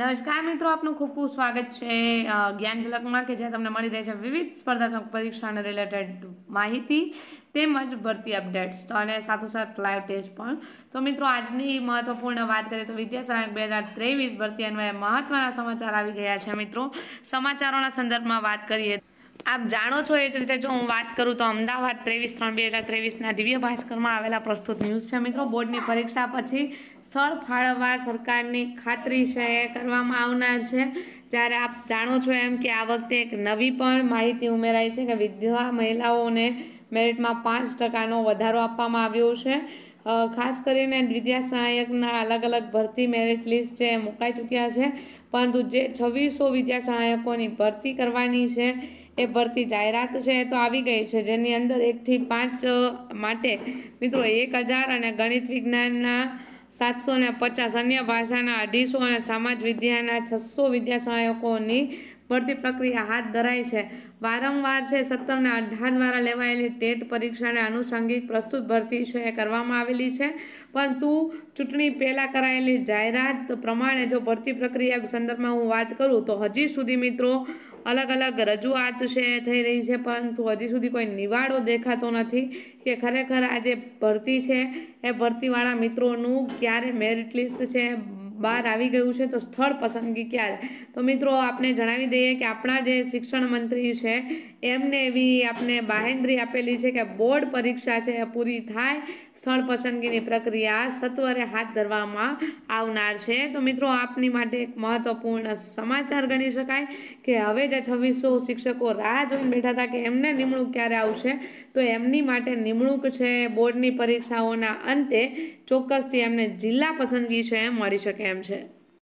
નમસ્કાર મિત્રો આપનું ખૂબ ખૂબ સ્વાગત છે જ્ઞાન કે જ્યાં તમને મળી રહે છે વિવિધ સ્પર્ધાત્મક પરીક્ષાને રિલેટેડ માહિતી તેમજ ભરતી અપડેટ્સ તો અને સાથોસાથ લાઈવ ટેસ્ટ પણ તો મિત્રો આજની મહત્ત્વપૂર્ણ વાત કરીએ તો વિદ્યા સહાયક બે હજાર ત્રેવીસ ભરતી અન્વયે મહત્ત્વના સમાચાર આવી ગયા છે મિત્રો સમાચારોના સંદર્ભમાં વાત કરીએ આપ જાણો છો એ જ રીતે જો હું વાત કરું તો અમદાવાદ ત્રેવીસ ત્રણ બે હજાર ત્રેવીસના દિવ્ય ભાસ્કરમાં આવેલા પ્રસ્તુત ન્યૂઝ છે મિત્રો બોર્ડની પરીક્ષા પછી સ્થળ ફાળવવા સરકારની ખાતરી છે એ કરવામાં આવનાર છે જ્યારે આપ જાણો છો એમ કે આ વખતે એક નવી પણ માહિતી ઉમેરાઈ છે કે વિધવા મહિલાઓને મેરિટમાં પાંચ ટકાનો વધારો આપવામાં આવ્યો છે ખાસ કરીને વિદ્યા સહાયકના અલગ અલગ ભરતી મેરિટ લિસ્ટ છે એ મુકાઈ ચૂક્યા છે પરંતુ જે છવ્વીસો વિદ્યા સહાયકોની ભરતી કરવાની છે એ ભરતી જાહેરાત છે તો આવી ગઈ છે જેની અંદર એકથી પાંચ માટે મિત્રો એક હજાર અને ગણિત વિજ્ઞાનના સાતસો ને પચાસ અન્ય ભાષાના અઢીસો અને સમાજ વિદ્યાના છસો વિદ્યા સહાયકોની ભરતી પ્રક્રિયા હાથ ધરાઈ છે વારંવાર છે સત્તર ને અઢાર દ્વારા લેવાયેલી ટેટ પરીક્ષાને આનુષંગિક પ્રસ્તુત ભરતી છે એ કરવામાં આવેલી છે પરંતુ ચૂંટણી પહેલાં કરાયેલી જાહેરાત પ્રમાણે જો ભરતી પ્રક્રિયા સંદર્ભમાં હું વાત કરું તો હજી સુધી મિત્રો અલગ અલગ રજૂઆત છે થઈ રહી છે પરંતુ હજી સુધી કોઈ નિવાડો દેખાતો નથી કે ખરેખર આ જે ભરતી છે એ ભરતીવાળા મિત્રોનું ક્યારે મેરિટ લિસ્ટ છે બહાર આવી ગયું છે તો સ્થળ પસંદગી ક્યારે તો મિત્રો આપને જણાવી દઈએ કે આપણા જે શિક્ષણ મંત્રી છે એમને એવી આપને બાહેન્દ્રી આપેલી છે કે બોર્ડ પરીક્ષા છે એ પૂરી થાય સ્થળ પસંદગીની પ્રક્રિયા સત્વરે હાથ ધરવામાં આવનાર છે તો મિત્રો આપની માટે એક મહત્વપૂર્ણ સમાચાર ગણી શકાય કે હવે જે છવ્વીસો શિક્ષકો રાહ જોઈને બેઠા હતા કે એમને નિમણૂક ક્યારે આવશે તો એમની માટે નિમણૂક છે બોર્ડની પરીક્ષાઓના અંતે ચોક્કસથી એમને જિલ્લા પસંદગી છે મળી શકે એમ એમ છે